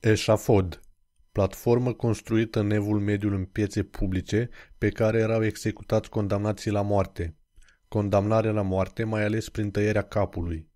Eșafod platformă construită în evul mediul în piețe publice pe care erau executați condamnații la moarte. Condamnare la moarte, mai ales prin tăierea capului.